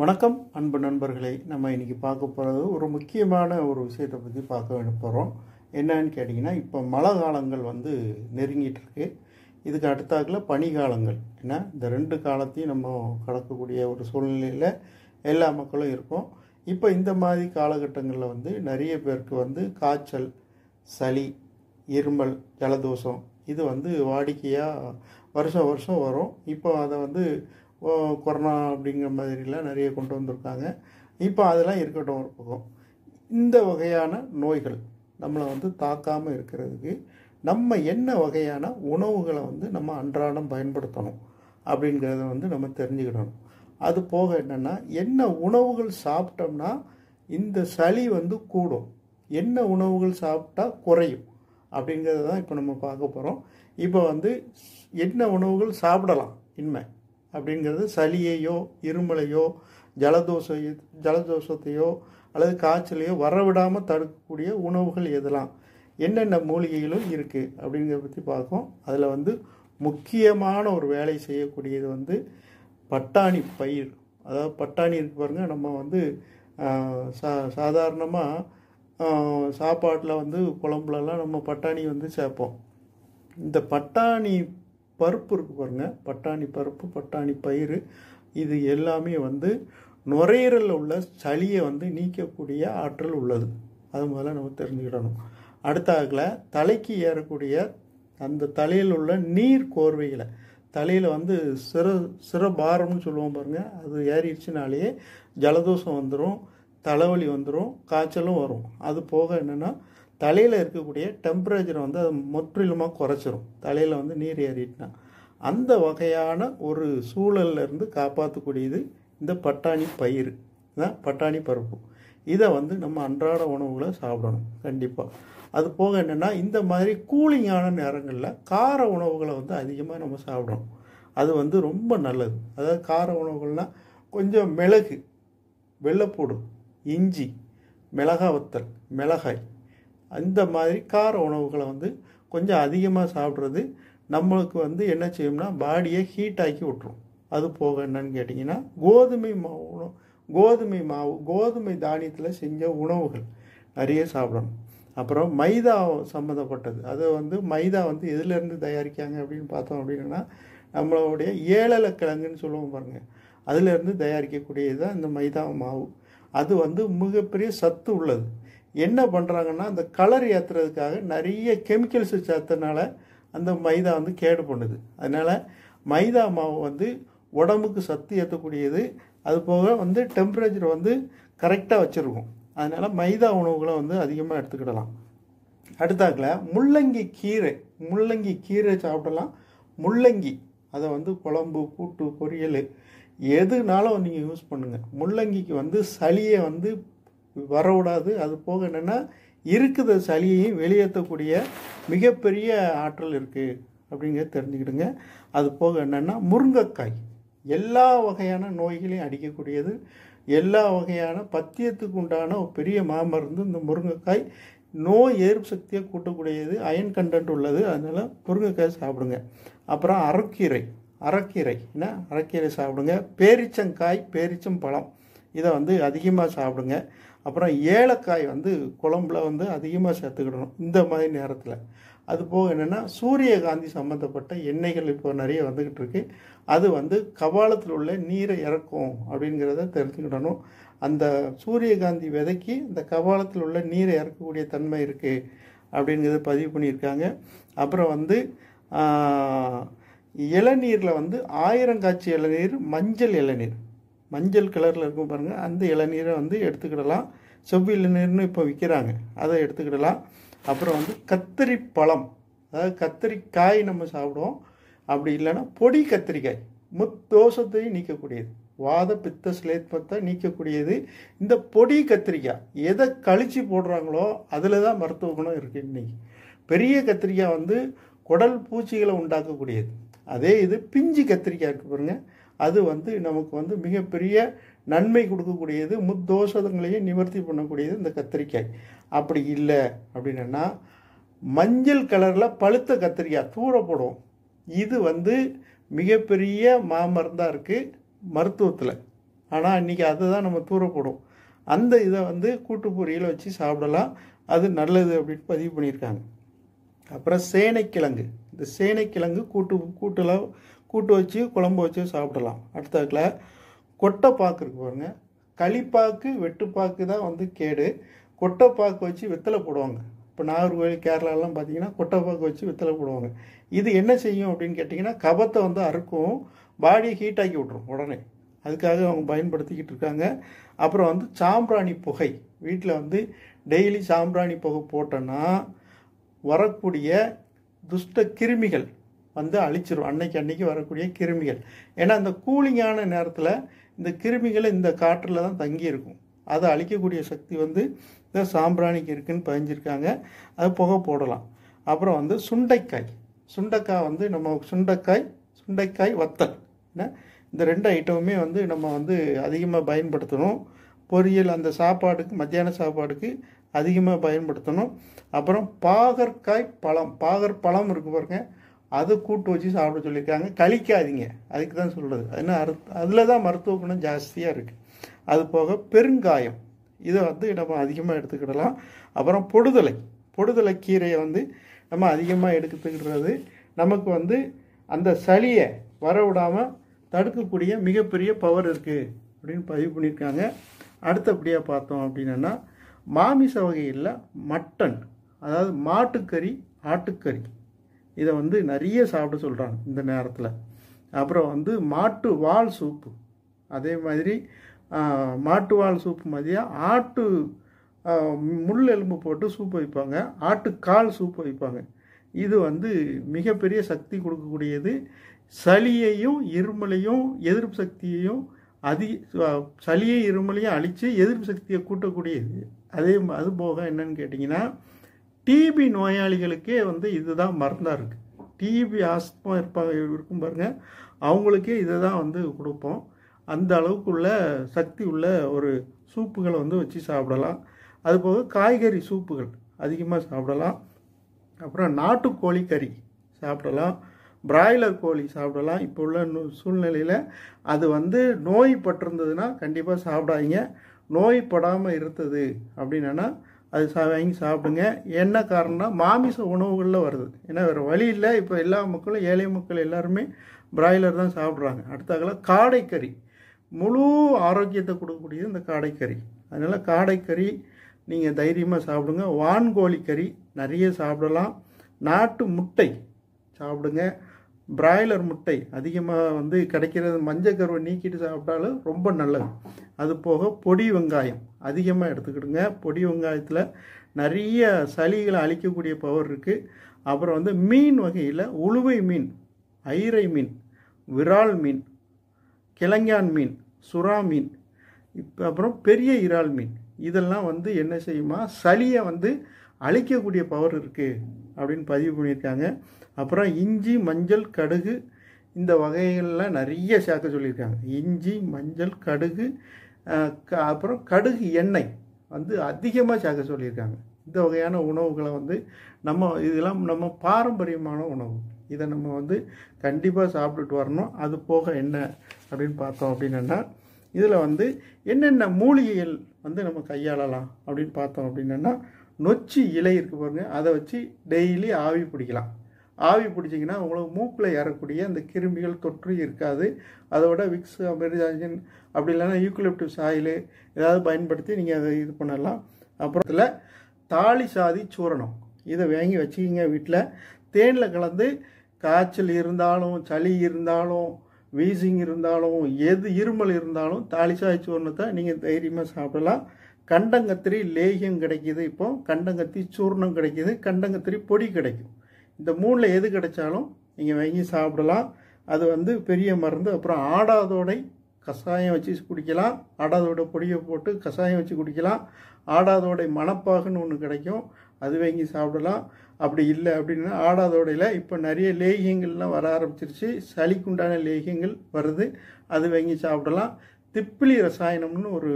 வணக்கம் அன்பு நண்பர்களே நம்ம இன்றைக்கி பார்க்க போகிறது ஒரு முக்கியமான ஒரு விஷயத்தை பற்றி பார்க்க போகிறோம் என்னன்னு கேட்டிங்கன்னா இப்போ மழை காலங்கள் வந்து நெருங்கிட்டுருக்கு இதுக்கு அடுத்தாக்கில் பனிகாலங்கள் ஏன்னா இந்த ரெண்டு காலத்தையும் நம்ம கடக்கக்கூடிய ஒரு சூழ்நிலையில் எல்லா மக்களும் இருக்கும் இப்போ இந்த மாதிரி காலகட்டங்களில் வந்து நிறைய பேருக்கு வந்து காய்ச்சல் சளி இருமல் ஜலதோஷம் இது வந்து வாடிக்கையாக வருஷம் வருஷம் வரும் இப்போ அதை வந்து கொரோனா அப்படிங்கிற மாதிரிலாம் நிறைய கொண்டு வந்திருக்காங்க இப்போ அதெல்லாம் இருக்கட்டும் ஒரு பக்கம் இந்த வகையான நோய்கள் நம்மளை வந்து தாக்காமல் இருக்கிறதுக்கு நம்ம என்ன வகையான உணவுகளை வந்து நம்ம அன்றாடம் பயன்படுத்தணும் அப்படிங்கிறத வந்து நம்ம தெரிஞ்சுக்கிடணும் அது போக என்னென்னா என்ன உணவுகள் சாப்பிட்டோம்னா இந்த சளி வந்து கூடும் என்ன உணவுகள் சாப்பிட்டா குறையும் அப்படிங்கிறத தான் இப்போ நம்ம பார்க்க போகிறோம் இப்போ வந்து என்ன உணவுகள் சாப்பிடலாம் இன்மை அப்படிங்கிறது சளியையோ இருமலையோ ஜலதோஷ ஜலதோஷத்தையோ அல்லது காய்ச்சலையோ வரவிடாமல் தடுக்கக்கூடிய உணவுகள் எதெல்லாம் என்னென்ன மூலிகைகளும் இருக்குது அப்படிங்கிறத பற்றி பார்க்கும் அதில் வந்து முக்கியமான ஒரு வேலை செய்யக்கூடியது வந்து பட்டாணி பயிர் அதாவது பட்டாணி இருக்கு பாருங்கள் நம்ம வந்து சா சாதாரணமாக சாப்பாட்டில் வந்து குழம்புலலாம் நம்ம பட்டாணி வந்து சேர்ப்போம் இந்த பட்டாணி பருப்பு இருக்குது பாருங்கள் பட்டாணி பருப்பு பட்டாணி பயிர் இது எல்லாமே வந்து நுரையீரலில் உள்ள சளியை வந்து நீக்கக்கூடிய ஆற்றல் உள்ளது அது முதல்ல நம்ம தெரிஞ்சுக்கிடணும் அடுத்தாகல தலைக்கு ஏறக்கூடிய அந்த தலையில் உள்ள நீர் கோர்வைகளை தலையில் வந்து சிற சிறபாரம்னு சொல்லுவோம் பாருங்கள் அது ஏறிடுச்சுனாலேயே ஜலதோஷம் வந்துடும் தலைவலி வந்துடும் காய்ச்சலும் வரும் அது போக என்னென்னா தலையில் இருக்கக்கூடிய டெம்பரேச்சரை வந்து அது முற்றிலுமாக குறைச்சிரும் தலையில் வந்து நீர் ஏறிட்டுனா அந்த வகையான ஒரு சூழல்லேருந்து காப்பாற்றக்கூடியது இந்த பட்டாணி பயிர் தான் பட்டாணி பருப்பு இதை வந்து நம்ம அன்றாட உணவுகளை சாப்பிடணும் கண்டிப்பாக அது போக என்னென்னா இந்த மாதிரி கூலிங்கான நேரங்களில் கார உணவுகளை வந்து அதிகமாக நம்ம சாப்பிடணும் அது வந்து ரொம்ப நல்லது அதாவது கார உணவுகள்னால் கொஞ்சம் மிளகு வெள்ளைப்பூடு இஞ்சி மிளகா வத்தல் மிளகாய் இந்த மாதிரி கார உணவுகளை வந்து கொஞ்சம் அதிகமாக சாப்பிட்றது நம்மளுக்கு வந்து என்ன செய்யும்னா பாடியை ஹீட் ஆக்கி விட்டுரும் அது போக என்னன்னு கேட்டிங்கன்னா கோதுமை மாவு உணவு கோதுமை மாவு கோதுமை தானியத்தில் செஞ்ச உணவுகள் நிறைய சாப்பிடணும் அப்புறம் மைதா சம்மந்தப்பட்டது அது வந்து மைதா வந்து எதுலேருந்து தயாரிக்காங்க அப்படின்னு பார்த்தோம் அப்படின்னா நம்மளுடைய ஏழலக்கிழங்குன்னு சொல்லுவோம் பாருங்கள் அதிலேருந்து தயாரிக்கக்கூடியது தான் இந்த மைதா மாவு அது வந்து மிகப்பெரிய சத்து உள்ளது என்ன பண்ணுறாங்கன்னா அந்த கலர் ஏற்றுறதுக்காக நிறைய கெமிக்கல்ஸ் சேர்த்தனால அந்த மைதா வந்து கேடு பண்ணுது அதனால் மைதா மாவு வந்து உடம்புக்கு சத்து ஏற்றக்கூடியது அது போக வந்து டெம்பரேச்சர் வந்து கரெக்டாக வச்சுருக்கும் அதனால் மைதா உணவுகளை வந்து அதிகமாக எடுத்துக்கிடலாம் அடுத்தாக்கில் முள்ளங்கி கீரை முள்ளங்கி கீரை சாப்பிடலாம் முள்ளங்கி அதை வந்து குழம்பு கூட்டு பொரியல் எதுனாலும் நீங்கள் யூஸ் பண்ணுங்கள் முள்ளங்கிக்கு வந்து சளியை வந்து வரவிடாது அது போக என்னென்னா இருக்குது சளியையும் வெளியேற்றக்கூடிய மிகப்பெரிய ஆற்றல் இருக்குது அப்படிங்கிறத தெரிஞ்சுக்கிடுங்க அது போக என்னென்னா முருங்கைக்காய் எல்லா வகையான நோய்களையும் அடிக்கக்கூடியது எல்லா வகையான பத்தியத்துக்கு உண்டான ஒரு பெரிய மாமருந்து இந்த முருங்கைக்காய் நோய் எதிர்ப்பு சக்தியை கூட்டக்கூடியது அயன் கண்டென்ட் உள்ளது அதனால் முருங்கைக்காய் சாப்பிடுங்க அப்புறம் அரைக்கீரை அரைக்கீரை என்ன அரைக்கீரை சாப்பிடுங்க பேரிச்சங்காய் பேரிச்சம் பழம் இதை வந்து அதிகமாக சாப்பிடுங்க அப்புறம் ஏலக்காய் வந்து குழம்புல வந்து அதிகமாக சேர்த்துக்கிடணும் இந்த மாதிரி நேரத்தில் அது போக என்னென்னா சூரியகாந்தி சம்மந்தப்பட்ட எண்ணெய்கள் இப்போ நிறைய வந்துக்கிட்டு இருக்கு அது வந்து கபாலத்தில் உள்ள நீரை இறக்கும் அப்படிங்கிறத தெரிஞ்சுக்கிடணும் அந்த சூரியகாந்தி விதைக்கு அந்த கபாலத்தில் உள்ள நீரை இறக்கக்கூடிய தன்மை இருக்குது அப்படிங்கிறத பதிவு பண்ணியிருக்காங்க அப்புறம் வந்து இளநீரில் வந்து ஆயிரங்காட்சி இளநீர் மஞ்சள் இளநீர் மஞ்சள் கலரில் இருக்கும் பாருங்கள் அந்த இளநீரை வந்து எடுத்துக்கிடலாம் செவ்வி இளநீர்னு இப்போ விற்கிறாங்க அதை எடுத்துக்கிடலாம் அப்புறம் வந்து கத்திரி பழம் அதாவது கத்திரிக்காய் நம்ம சாப்பிடுவோம் அப்படி இல்லைன்னா பொடி கத்திரிக்காய் முத்தோஷத்தையும் நீக்கக்கூடியது வாத பித்த சிலேத்மத்தை நீக்கக்கூடியது இந்த பொடி கத்திரிக்காய் எதை கழித்து போடுறாங்களோ அதில் தான் மருத்துவ குணம் இருக்குது இன்றைக்கி பெரிய கத்திரிக்காய் வந்து குடல் பூச்சிகளை உண்டாக்கக்கூடியது அதே இது பிஞ்சு கத்திரிக்காய் இருக்குது பாருங்கள் அது வந்து நமக்கு வந்து மிகப்பெரிய நன்மை கொடுக்கக்கூடியது முத்தோஷங்களையும் நிவர்த்தி பண்ணக்கூடியது இந்த கத்திரிக்காய் அப்படி இல்லை அப்படின்னா மஞ்சள் கலரில் பழுத்த கத்திரிக்காய் தூரப்படும் இது வந்து மிகப்பெரிய மாமருந்தாக இருக்குது மருத்துவத்தில் ஆனால் இன்றைக்கி அதுதான் நம்ம தூரப்படும் அந்த இதை வந்து கூட்டு பொரியல் வச்சு சாப்பிடலாம் அது நல்லது அப்படின்னு பதிவு பண்ணியிருக்காங்க அப்புறம் சேனைக்கிழங்கு இந்த சேனைக்கிழங்கு கூட்டு கூட்டில் கூட்டு வச்சு குழம்பு வச்சு சாப்பிடலாம் அடுத்தாக்கில் கொட்டைப்பாக்கு இருக்கு பாருங்கள் களிப்பாக்கு வெட்டுப்பாக்கு தான் வந்து கேடு கொட்டைப்பாக்கு வச்சு வெத்தலை போடுவாங்க இப்போ நாகர்கோவில் கேரளாலாம் பார்த்தீங்கன்னா கொட்டைப்பாக்கு வச்சு வெத்தலை போடுவாங்க இது என்ன செய்யும் அப்படின்னு கேட்டிங்கன்னா கபத்தை வந்து அறுக்கும் பாடியை ஹீட் ஆக்கி விட்ரும் உடனே அதுக்காக அவங்க பயன்படுத்திக்கிட்டு இருக்காங்க அப்புறம் வந்து சாம்பிராணி புகை வீட்டில் வந்து டெய்லி சாம்பிராணி புகை போட்டோன்னா வரக்கூடிய துஷ்ட கிருமிகள் வந்து அழிச்சிரும் அன்னைக்கு அன்னைக்கு வரக்கூடிய கிருமிகள் ஏன்னா அந்த கூலிங்கான நேரத்தில் இந்த கிருமிகள் இந்த காற்றில் தான் தங்கி இருக்கும் அதை அழிக்கக்கூடிய சக்தி வந்து இந்த சாம்பிராணிக்கு இருக்குன்னு பதிஞ்சிருக்காங்க அது புகை போடலாம் அப்புறம் வந்து சுண்டைக்காய் சுண்டைக்காய் வந்து நம்ம சுண்டைக்காய் சுண்டைக்காய் வத்தல் இந்த ரெண்டு ஐட்டமுமே வந்து நம்ம வந்து அதிகமாக பயன்படுத்தணும் பொரியல் அந்த சாப்பாடுக்கு மத்தியான சாப்பாடுக்கு அதிகமாக பயன்படுத்தணும் அப்புறம் பாகற்காய் பழம் பாகற்பழம் பழம் இருக்குது பாருங்கள் அது கூட்டு வச்சு சாப்பிட சொல்லியிருக்காங்க கழிக்காதீங்க அதுக்கு தான் சொல்கிறது ஏன்னா அதில் தான் மருத்துவ குணம் ஜாஸ்தியாக இருக்குது அது போக பெருங்காயம் இதை வந்து நம்ம அதிகமாக எடுத்துக்கிடலாம் அப்புறம் பொடுதலை பொடுதலை கீரையை வந்து நம்ம அதிகமாக எடுத்துக்கிடுறது நமக்கு வந்து அந்த சளியை வரவிடாமல் தடுக்கக்கூடிய மிகப்பெரிய பவர் இருக்குது அப்படின்னு பதிவு பண்ணியிருக்காங்க அடுத்தபடியாக பார்த்தோம் அப்படின்னா மாமிச வகையில் மட்டன் அதாவது மாட்டுக்கறி ஆட்டுக்கறி இதை வந்து நிறைய சாப்பிட சொல்கிறாங்க இந்த நேரத்தில் அப்புறம் வந்து மாட்டு வால் சூப்பு அதே மாதிரி மாட்டு வால் சூப்பு மாதிரியே ஆட்டு முள் எலும்பு போட்டு சூப் வைப்பாங்க ஆட்டு கால் சூப் வைப்பாங்க இது வந்து மிகப்பெரிய சக்தி கொடுக்கக்கூடியது சளியையும் இருமலையும் எதிர்ப்பு சக்தியையும் அதி சளியை இருமலையும் அழித்து எதிர்ப்பு சக்தியை கூட்டக்கூடியது அதே அது போக என்னன்னு கேட்டிங்கன்னா டிபி நோயாளிகளுக்கே வந்து இதுதான் மருந்தாக இருக்குது டிபி ஆஸ்மா இருப்பாங்க இருக்கும் பாருங்கள் அவங்களுக்கே இதை தான் வந்து கொடுப்போம் அந்த அளவுக்கு உள்ள சக்தி உள்ள ஒரு சூப்புகளை வந்து வச்சு சாப்பிடலாம் அதுபோக காய்கறி சூப்புகள் அதிகமாக சாப்பிடலாம் அப்புறம் நாட்டுக்கோழி கறி சாப்பிடலாம் பிராய்லர் கோழி சாப்பிடலாம் இப்போ உள்ள சூழ்நிலையில் அது வந்து நோய் பட்டிருந்ததுன்னா கண்டிப்பாக சாப்பிடாதீங்க நோய் படாமல் இருந்தது அப்படின்னா அது சா வாங்கி சாப்பிடுங்க என்ன காரணம்னா மாமிச உணவுகளில் வருது ஏன்னா வேறு வழி இல்லை இப்போ எல்லா மக்களும் ஏழை மக்கள் எல்லாருமே பிராய்லர் தான் சாப்பிட்றாங்க அடுத்தாக்கல காடைக்கறி முழு ஆரோக்கியத்தை கொடுக்கக்கூடியது இந்த காடைக்கறி அதனால் காடைக்கறி நீங்கள் தைரியமாக சாப்பிடுங்க வான்கோழி கறி நிறைய சாப்பிடலாம் நாட்டு முட்டை சாப்பிடுங்க பிராய்லர் முட்டை அதிகமாக வந்து கிடைக்கிறது மஞ்சக்கருவை நீக்கிட்டு சாப்பிட்டாலும் ரொம்ப நல்லது அது போக பொடி வெங்காயம் அதிகமாக எடுத்துக்கிடுங்க பொடி வெங்காயத்தில் நிறைய சளிகளை அழிக்கக்கூடிய பவர் இருக்குது அப்புறம் வந்து மீன் வகையில் உளுவை மீன் ஐரை மீன் விரால் மீன் கிழங்கான் மீன் சுறா மீன் இப்போ அப்புறம் பெரிய இறால் மீன் இதெல்லாம் வந்து என்ன செய்யுமா சளியை வந்து அழிக்கக்கூடிய பவர் இருக்குது அப்படின்னு பதிவு பண்ணியிருக்காங்க அப்புறம் இஞ்சி மஞ்சள் கடுகு இந்த வகைகளில் நிறைய சேர்க்க சொல்லியிருக்காங்க இஞ்சி மஞ்சள் கடுகு அப்புறம் கடுகு எண்ணெய் வந்து அதிகமாக சேர்க்க சொல்லியிருக்காங்க இந்த வகையான உணவுகளை வந்து நம்ம இதெல்லாம் நம்ம பாரம்பரியமான உணவு இதை நம்ம வந்து கண்டிப்பாக சாப்பிட்டுட்டு வரணும் அது போக என்ன அப்படின்னு பார்த்தோம் அப்படின்னா இதில் வந்து என்னென்ன மூலிகைகள் வந்து நம்ம கையாளலாம் அப்படின்னு பார்த்தோம் அப்படின்னா நொச்சி இலை இருக்குது பாருங்கள் அதை வச்சு டெய்லி ஆவி பிடிக்கலாம் ஆவி பிடிச்சிங்கன்னா உங்களுக்கு மூக்கில் ஏறக்கூடிய அந்த கிருமிகள் தொற்று இருக்காது அதோட விக்ஸ் அமெரிஜாஜின் அப்படி இல்லைனா யூக்கலிப்டிவ்ஸ் ஆயில் ஏதாவது பயன்படுத்தி நீங்கள் அதை இது பண்ணலாம் அப்புறத்தில் தாலி சாதி சூரணம் இதை வாங்கி வச்சுக்கிங்க வீட்டில் தேனில் கலந்து காய்ச்சல் இருந்தாலும் சளி இருந்தாலும் வீசிங் இருந்தாலும் எது இருமல் இருந்தாலும் தாலிசாய் சூர்ணத்தை நீங்கள் தைரியமாக சாப்பிடலாம் கண்டங்கத்திரி லேகியம் கிடைக்கிது இப்போ கண்டங்கத்திரி சூர்ணம் கிடைக்கிது கண்டங்கத்திரி பொடி கிடைக்கும் இந்த மூணில் எது கிடைச்சாலும் நீங்கள் வாங்கி சாப்பிடலாம் அது வந்து பெரிய மருந்து அப்புறம் ஆடாதோடை கஷாயம் வச்சு குடிக்கலாம் ஆடாதோட பொடியை போட்டு கஷாயம் வச்சு குடிக்கலாம் ஆடாதோடை மணப்பாகுன்னு ஒன்று கிடைக்கும் அது வாங்கி சாப்பிடலாம் அப்படி இல்லை அப்படின்னா ஆடாதோடையில் இப்போ நிறைய லேகியங்கள்லாம் வர ஆரம்பிச்சிருச்சு சளிக்குண்டான லேகியங்கள் வருது அது வாங்கி சாப்பிடலாம் திப்பிலி ரசாயனம்னு ஒரு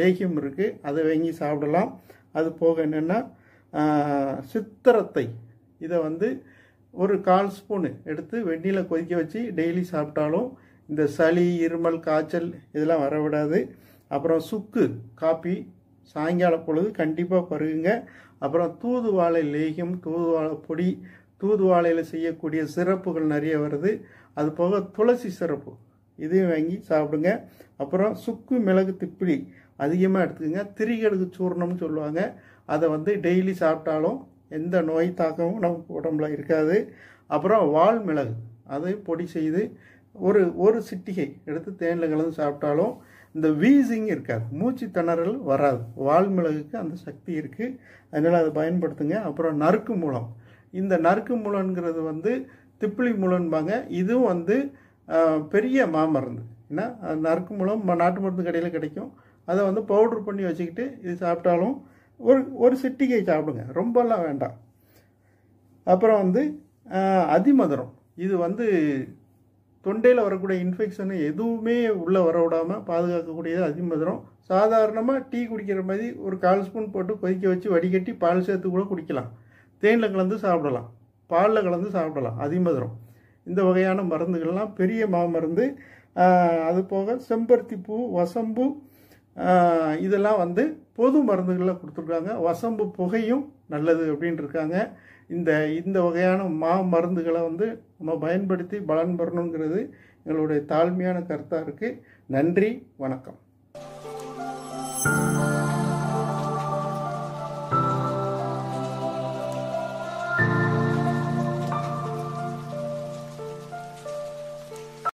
லேகியம் இருக்குது அதை வாங்கி சாப்பிடலாம் அது போக என்னென்னா சித்திரத்தை இதை வந்து ஒரு கால் ஸ்பூனு எடுத்து வெண்ணியில் கொதிக்க வச்சு டெய்லி சாப்பிட்டாலும் இந்த சளி இருமல் காய்ச்சல் இதெல்லாம் வரவிடாது அப்புறம் சுக்கு காப்பி சாயங்கால பொழுது கண்டிப்பாக பருகுங்க அப்புறம் தூதுவாழை லேகியம் தூதுவாழை பொடி தூதுவாழையில் செய்யக்கூடிய சிறப்புகள் நிறைய வருது அது போக துளசி சிறப்பு இதையும் வாங்கி சாப்பிடுங்க அப்புறம் சுக்கு மிளகு திப்பிலி அதிகமாக எடுத்துக்கோங்க திரிகடுகு சூர்ணம்னு சொல்லுவாங்க அதை வந்து டெய்லி சாப்பிட்டாலும் எந்த நோய் தாக்கமும் நமக்கு உடம்புல இருக்காது அப்புறம் வால் மிளகு அதை பொடி செய்து ஒரு ஒரு சிட்டிகை எடுத்து தேனில் கலந்து சாப்பிட்டாலும் இந்த வீசிங் இருக்காது மூச்சு திணறல் வராது வால்மிளகுக்கு அந்த சக்தி இருக்குது அதனால் அதை பயன்படுத்துங்க அப்புறம் நறுக்கு மூலம் இந்த நறுக்கு மூலங்கிறது வந்து திப்பிலி மூலம்பாங்க இதுவும் வந்து பெரிய மாமருந்து ஏன்னா நறுக்கு மூலம் நாட்டு மருந்து கடையில் கிடைக்கும் அதை வந்து பவுட்ரு பண்ணி வச்சுக்கிட்டு இது சாப்பிட்டாலும் ஒரு ஒரு சிட்டிகை சாப்பிடுங்க ரொம்பலாம் வேண்டாம் அப்புறம் வந்து அதிமதுரம் இது வந்து தொண்டையில் வரக்கூடிய இன்ஃபெக்ஷன் எதுவுமே உள்ளே வர விடாமல் பாதுகாக்கக்கூடியது அதிமதுரம் சாதாரணமாக டீ குடிக்கிற மாதிரி ஒரு கால் ஸ்பூன் போட்டு கொதிக்க வச்சு வடிகட்டி பால் சேர்த்து கூட குடிக்கலாம் தேனில் கலந்து சாப்பிடலாம் பாலில் கலந்து சாப்பிடலாம் அதிமதுரம் இந்த வகையான மருந்துகள்லாம் பெரிய மாமருந்து அது போக செம்பருத்தி பூ வசம்பு இதெல்லாம் வந்து பொது மருந்துகளில் கொடுத்துருக்காங்க வசம்பு புகையும் நல்லது இருக்காங்க இந்த இந்த வகையான மா மருந்துகளை வந்து நம்ம பயன்படுத்தி பலன் பெறணுங்கிறது எங்களுடைய தாழ்மையான கருத்தாக இருக்குது நன்றி வணக்கம்